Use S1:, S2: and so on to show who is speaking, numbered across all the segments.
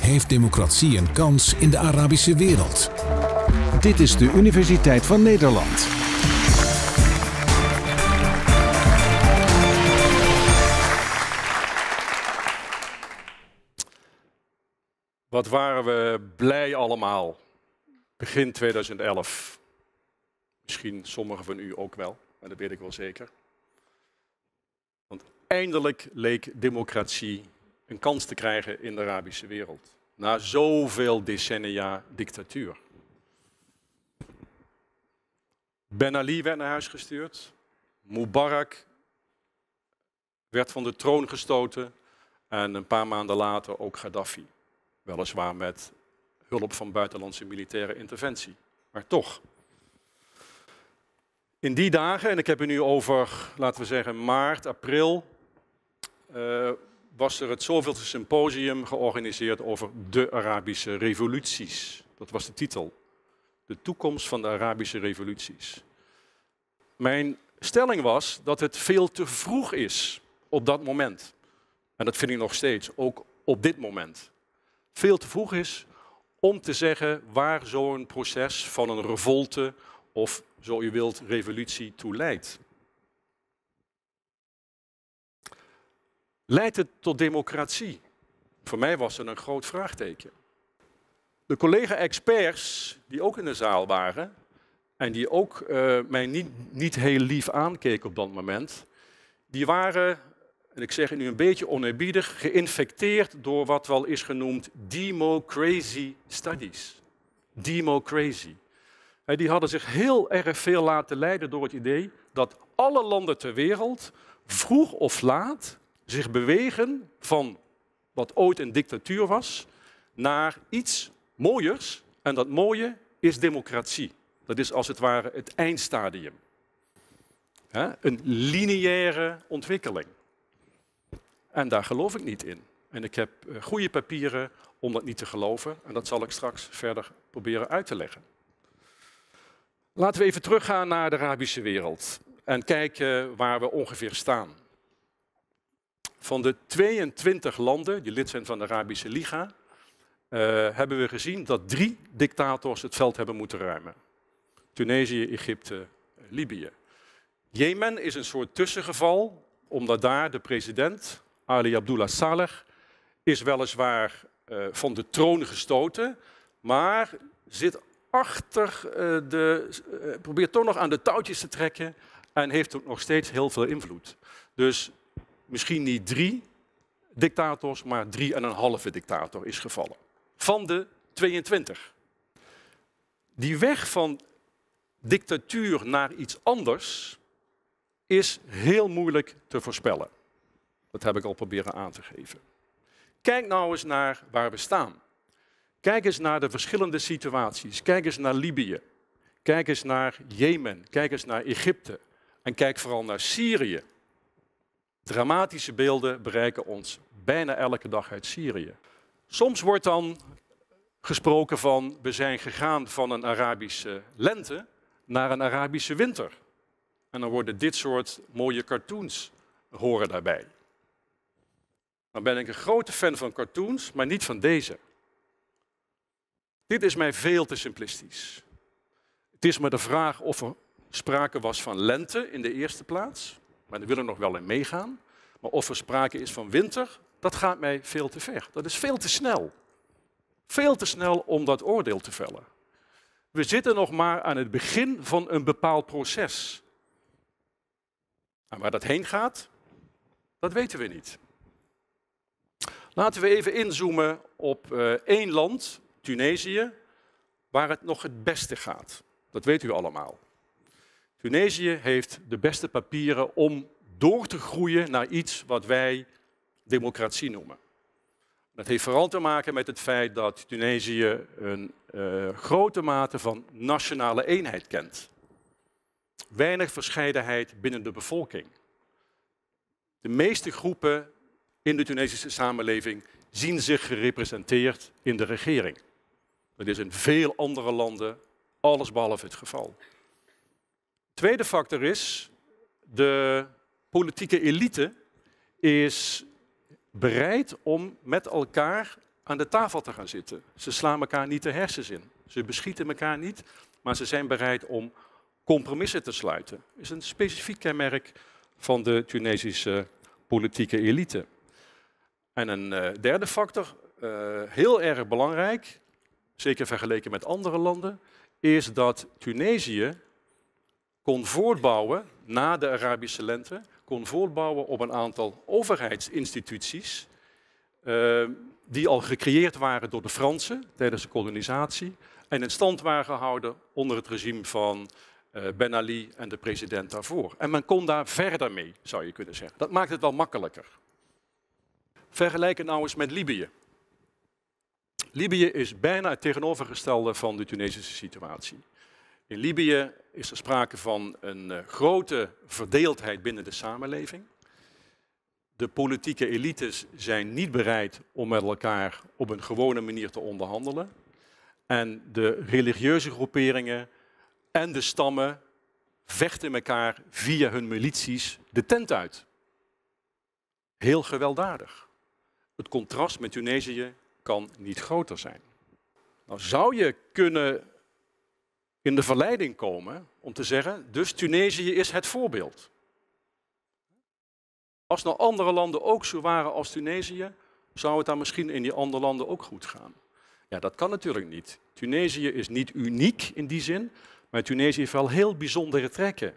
S1: Heeft democratie een kans in de Arabische wereld? Dit is de Universiteit van Nederland. Wat waren we blij allemaal begin 2011. Misschien sommigen van u ook wel, maar dat weet ik wel zeker. Eindelijk leek democratie een kans te krijgen in de Arabische wereld. Na zoveel decennia dictatuur. Ben Ali werd naar huis gestuurd. Mubarak werd van de troon gestoten. En een paar maanden later ook Gaddafi. Weliswaar met hulp van buitenlandse militaire interventie. Maar toch. In die dagen, en ik heb het nu over, laten we zeggen, maart, april eh, was er het zoveelste symposium georganiseerd over de Arabische revoluties. Dat was de titel. De toekomst van de Arabische revoluties. Mijn stelling was dat het veel te vroeg is op dat moment. En dat vind ik nog steeds, ook op dit moment. Veel te vroeg is om te zeggen waar zo'n proces van een revolte of, zo u wilt, revolutie toe leidt. Leidt het tot democratie? Voor mij was het een groot vraagteken. De collega-experts die ook in de zaal waren en die ook eh, mij niet, niet heel lief aankeken op dat moment, die waren, en ik zeg het nu een beetje oneerbiedig, geïnfecteerd door wat wel is genoemd democracy studies. Democracy. En die hadden zich heel erg veel laten leiden door het idee dat alle landen ter wereld vroeg of laat zich bewegen van wat ooit een dictatuur was naar iets mooiers. En dat mooie is democratie. Dat is als het ware het eindstadium. een lineaire ontwikkeling. En daar geloof ik niet in. En ik heb eh, goede papieren om dat niet te geloven. En dat zal ik straks verder proberen uit te leggen. Laten we even teruggaan naar de Arabische wereld en kijken waar we ongeveer staan. Van de 22 landen die lid zijn van de Arabische Liga, eh, hebben we gezien dat drie dictators het veld hebben moeten ruimen. Tunesië, Egypte, Libië. Jemen is een soort tussengeval, omdat daar de president, Ali Abdullah Saleh, is weliswaar eh, van de troon gestoten, maar zit achter eh, de. probeert toch nog aan de touwtjes te trekken en heeft ook nog steeds heel veel invloed. Dus misschien niet drie dictators, maar drie en een halve dictator is gevallen. Van de 22. Die weg van dictatuur naar iets anders is heel moeilijk te voorspellen. Dat heb ik al proberen aan te geven. Kijk nou eens naar waar we staan. Kijk eens naar de verschillende situaties. Kijk eens naar Libië. Kijk eens naar Jemen. Kijk eens naar Egypte. En kijk vooral naar Syrië. Dramatische beelden bereiken ons bijna elke dag uit Syrië. Soms wordt dan gesproken van we zijn gegaan van een Arabische lente naar een Arabische winter. En dan worden dit soort mooie cartoons horen daarbij. Dan ben ik een grote fan van cartoons, maar niet van deze. Dit is mij veel te simplistisch. Het is maar de vraag of er sprake was van lente in de eerste plaats. Maar we willen nog wel in meegaan. Maar of er sprake is van winter, dat gaat mij veel te ver. Dat is veel te snel. Veel te snel om dat oordeel te vellen. We zitten nog maar aan het begin van een bepaald proces. En waar dat heen gaat, dat weten we niet. Laten we even inzoomen op eh, één land, Tunesië, waar het nog het beste gaat. Dat weet u allemaal. Tunesië heeft de beste papieren om door te groeien naar iets wat wij democratie noemen. Dat heeft vooral te maken met het feit dat Tunesië een eh, grote mate van nationale eenheid kent. Weinig verscheidenheid binnen de bevolking. De meeste groepen in de Tunesische samenleving zien zich gerepresenteerd in de regering. Dat is in veel andere landen allesbehalve het geval. Tweede factor is, de politieke elite is bereid om met elkaar aan de tafel te gaan zitten. Ze slaan elkaar niet de hersens in. Ze beschieten elkaar niet, maar ze zijn bereid om compromissen te sluiten. Dat is een specifiek kenmerk van de Tunesische politieke elite. En een eh, derde factor, eh, heel erg belangrijk, zeker vergeleken met andere landen, is dat Tunesië kon voortbouwen na de Arabische lente, kon voortbouwen op een aantal overheidsinstituties eh, die al gecreëerd waren door de Fransen tijdens de kolonisatie en in stand waren gehouden onder het regime van eh, Ben Ali en de president daarvoor. En men kon daar verder mee, zou je kunnen zeggen. Dat maakt het wel makkelijker. Vergelijk het nou eens met Libië. Libië is bijna het tegenovergestelde van de Tunesische situatie. In Libië is er sprake van een eh, grote verdeeldheid binnen de samenleving. De politieke elites zijn niet bereid om met elkaar op een gewone manier te onderhandelen. En de religieuze groeperingen en de stammen vechten elkaar via hun milities de tent uit. Heel gewelddadig. Het contrast met Tunesië kan niet groter zijn. Nou zou je kunnen in de verleiding komen om te zeggen, dus Tunesië is het voorbeeld. Als nou andere landen ook zo waren als Tunesië, zou het dan misschien in die andere landen ook goed gaan. Ja, dat kan natuurlijk niet. Tunesië is niet uniek in die zin, maar Tunesië heeft wel heel bijzondere trekken.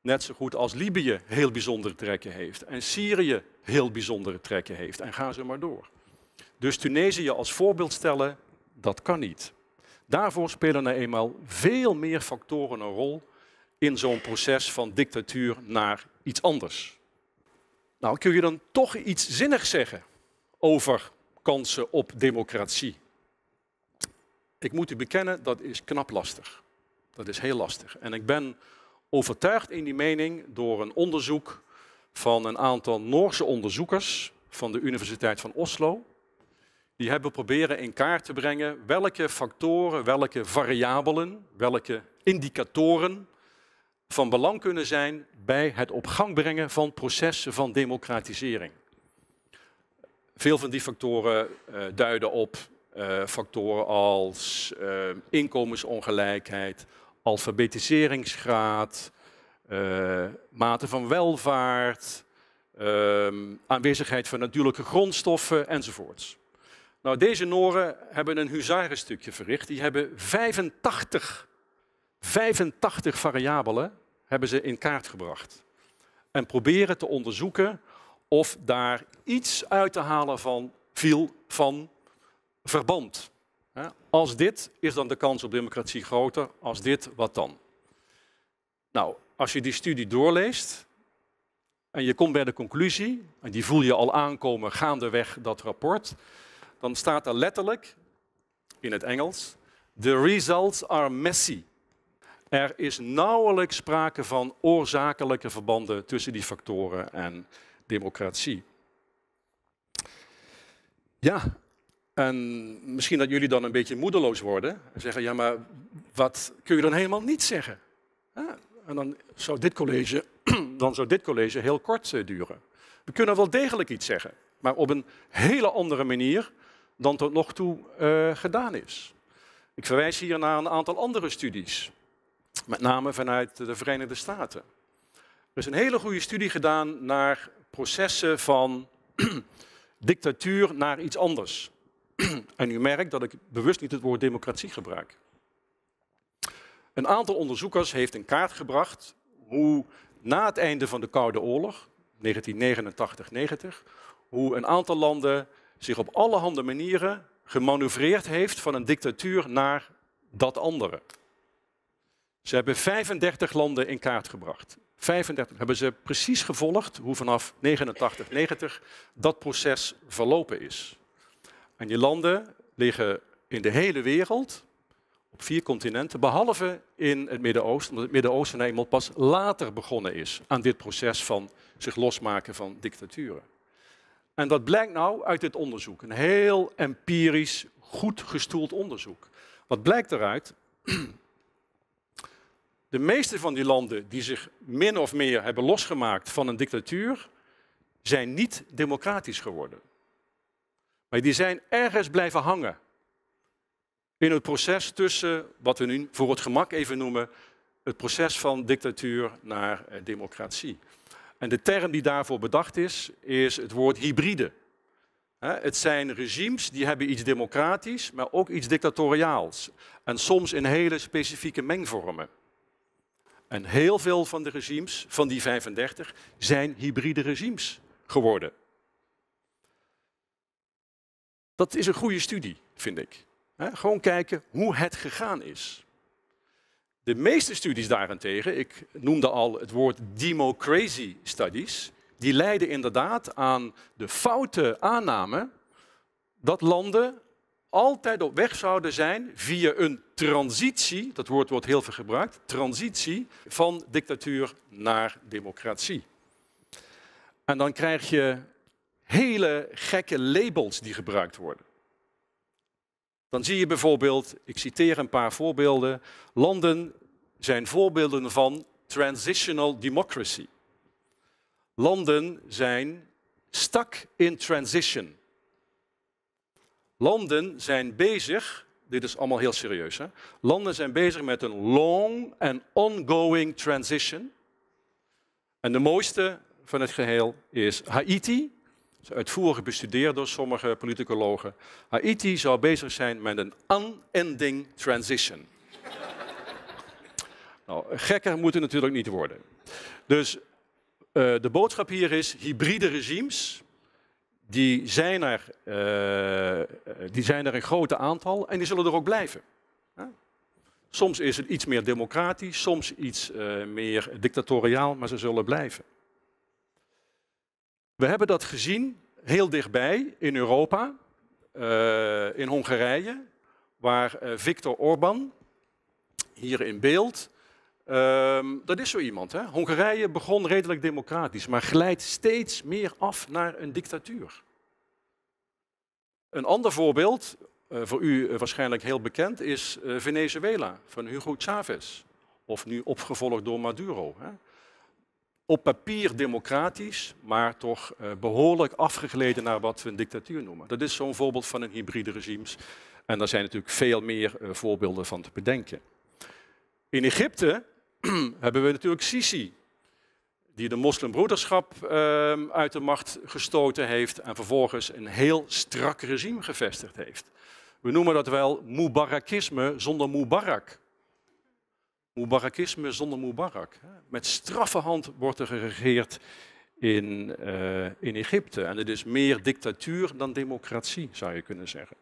S1: Net zo goed als Libië heel bijzondere trekken heeft en Syrië heel bijzondere trekken heeft. En ga ze maar door. Dus Tunesië als voorbeeld stellen, dat kan niet. Daarvoor spelen er eenmaal veel meer factoren een rol in zo'n proces van dictatuur naar iets anders. Nou, kun je dan toch iets zinnigs zeggen over kansen op democratie? Ik moet u bekennen, dat is knap lastig. Dat is heel lastig. En ik ben overtuigd in die mening door een onderzoek van een aantal Noorse onderzoekers van de Universiteit van Oslo die hebben proberen in kaart te brengen welke factoren, welke variabelen, welke indicatoren van belang kunnen zijn bij het op gang brengen van processen van democratisering. Veel van die factoren eh, duiden op eh, factoren als eh, inkomensongelijkheid, alfabetiseringsgraad, mate van welvaart, ehm, aanwezigheid van natuurlijke grondstoffen enzovoorts. Nou, deze Noren hebben een huzarenstukje verricht. Die hebben 85, 85 variabelen hebben ze in kaart gebracht. En proberen te onderzoeken of daar iets uit te halen van viel van verband. Als dit, is dan de kans op democratie groter. Als dit, wat dan? Nou, als je die studie doorleest en je komt bij de conclusie, en die voel je al aankomen gaandeweg dat rapport, dan staat er letterlijk in het Engels: The results are messy. Er is nauwelijks sprake van oorzakelijke verbanden tussen die factoren en democratie. Ja, en misschien dat jullie dan een beetje moedeloos worden en zeggen: ja, maar wat kun je dan helemaal niet zeggen? En dan zou dit college, dan zou dit college heel kort eh, duren. We kunnen wel degelijk iets zeggen, maar op een hele andere manier dan tot nog toe eh, gedaan is. Ik verwijs hier naar een aantal andere studies, met name vanuit de Verenigde Staten. Er is een hele goede studie gedaan naar processen van dictatuur naar iets anders. en u merkt dat ik bewust niet het woord democratie gebruik. Een aantal onderzoekers heeft in kaart gebracht hoe na het einde van de Koude Oorlog, 1989-90, hoe een aantal landen zich op allerhande manieren gemanoeuvreerd heeft van een dictatuur naar dat andere. Ze hebben 35 landen in kaart gebracht. 35 hebben ze precies gevolgd hoe vanaf 89, 90 dat proces verlopen is. En die landen liggen in de hele wereld, op vier continenten, behalve in het Midden-Oosten, omdat het Midden-Oosten nou eenmaal pas later begonnen is aan dit proces van zich losmaken van dictaturen. En dat blijkt nou uit dit onderzoek. Een heel empirisch, goed gestoeld onderzoek. Wat blijkt eruit? De meeste van die landen die zich min of meer hebben losgemaakt van een dictatuur, zijn niet democratisch geworden. Maar die zijn ergens blijven hangen. In het proces tussen wat we nu voor het gemak even noemen, het proces van dictatuur naar eh, democratie. En de term die daarvoor bedacht is, is het woord hybride. Het zijn regimes die hebben iets democratisch, maar ook iets dictatoriaals. En soms in hele specifieke mengvormen. En heel veel van de regimes, van die 35, zijn hybride regimes geworden. Dat is een goede studie, vind ik. Gewoon kijken hoe het gegaan is. De meeste studies daarentegen, ik noemde al het woord democracy studies, die leiden inderdaad aan de foute aanname dat landen altijd op weg zouden zijn via een transitie, dat woord wordt heel veel gebruikt, transitie van dictatuur naar democratie. En dan krijg je hele gekke labels die gebruikt worden. Dan zie je bijvoorbeeld, ik citeer een paar voorbeelden, landen zijn voorbeelden van transitional democracy. Landen zijn stuck in transition. Landen zijn bezig, dit is allemaal heel serieus, hè? landen zijn bezig met een long and ongoing transition. En de mooiste van het geheel is Haiti, uitvoerig bestudeerd door sommige politicologen. Haiti zou bezig zijn met een unending transition. nou, gekker moet het natuurlijk niet worden. Dus eh, de boodschap hier is hybride regimes. Die zijn, er, uh, die zijn er een grote aantal en die zullen er ook blijven. Soms is het iets meer democratisch, soms iets meer dictatoriaal, maar ze zullen blijven. We hebben dat gezien heel dichtbij in Europa, eh, in Hongarije, waar uh, Viktor Orbán, hier in beeld, ehm, dat is zo iemand. Hè? Hongarije begon redelijk democratisch, maar glijdt steeds meer af naar een dictatuur. Een ander voorbeeld, eh, voor u waarschijnlijk heel bekend, is Venezuela van Hugo Chavez. Of nu opgevolgd door Maduro. Hè? op papier democratisch, maar toch eh, behoorlijk afgegleden naar wat we een dictatuur noemen. Dat is zo'n voorbeeld van een hybride regimes. En daar zijn natuurlijk veel meer eh, voorbeelden van te bedenken. In Egypte hebben we natuurlijk Sisi, die de moslimbroederschap ehm, uit de macht gestoten heeft en vervolgens een heel strak regime gevestigd heeft. We noemen dat wel Mubarakisme zonder Mubarak. Mubarakisme zonder Mubarak. Met straffe hand wordt er geregeerd in, eh, in Egypte. En het is meer dictatuur dan democratie, zou je kunnen zeggen.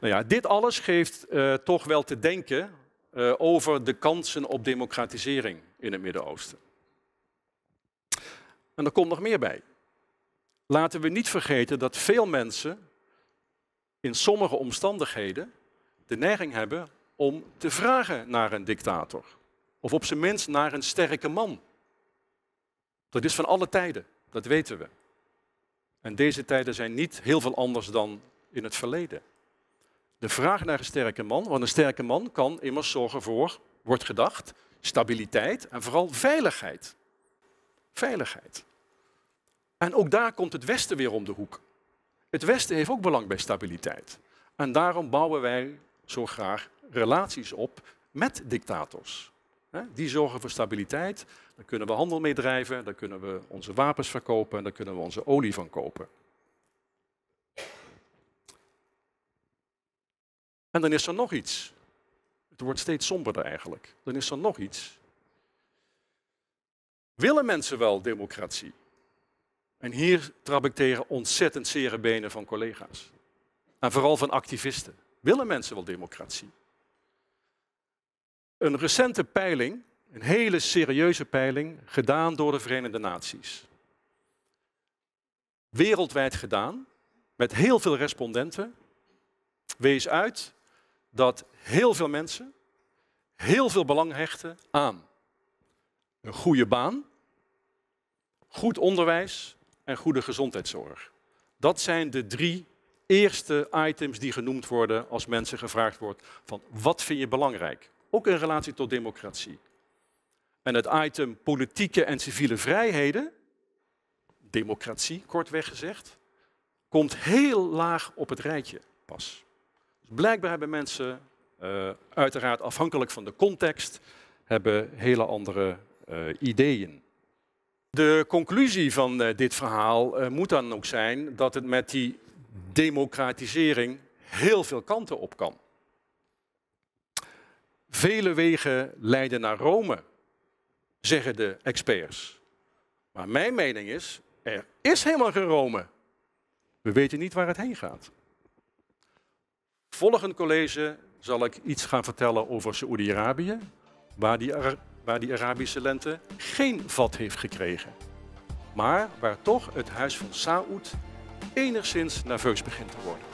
S1: Nou ja, dit alles geeft eh, toch wel te denken eh, over de kansen op democratisering in het Midden-Oosten. En er komt nog meer bij. Laten we niet vergeten dat veel mensen in sommige omstandigheden de neiging hebben om te vragen naar een dictator. Of op zijn minst naar een sterke man. Dat is van alle tijden, dat weten we. En deze tijden zijn niet heel veel anders dan in het verleden. De vraag naar een sterke man, want een sterke man kan immers zorgen voor, wordt gedacht, stabiliteit en vooral veiligheid. Veiligheid. En ook daar komt het Westen weer om de hoek. Het Westen heeft ook belang bij stabiliteit. En daarom bouwen wij zo graag relaties op met dictators. Die zorgen voor stabiliteit. Daar kunnen we handel mee drijven, daar kunnen we onze wapens verkopen en daar kunnen we onze olie van kopen. En dan is er nog iets. Het wordt steeds somberder eigenlijk. Dan is er nog iets. Willen mensen wel democratie? En hier trap ik tegen ontzettend zere benen van collega's. En vooral van activisten. Willen mensen wel democratie? Een recente peiling, een hele serieuze peiling, gedaan door de Verenigde Naties. Wereldwijd gedaan, met heel veel respondenten, wees uit dat heel veel mensen heel veel belang hechten aan een goede baan, goed onderwijs en goede gezondheidszorg. Dat zijn de drie eerste items die genoemd worden als mensen gevraagd wordt van wat vind je belangrijk? ook in relatie tot democratie. En het item politieke en civiele vrijheden, democratie kortweg gezegd, komt heel laag op het rijtje pas. Dus blijkbaar hebben mensen, eh, uiteraard afhankelijk van de context, hebben hele andere eh, ideeën. De conclusie van eh, dit verhaal moet dan ook zijn dat het met die democratisering heel veel kanten op kan. Vele wegen leiden naar Rome, zeggen de experts. Maar mijn mening is, er is helemaal geen Rome. We weten niet waar het heen gaat. Volgend college zal ik iets gaan vertellen over Saoedi-Arabië, waar, waar, die Arabische lente geen vat heeft gekregen. Maar waar toch het huis van Saoed enigszins nerveus begint te worden.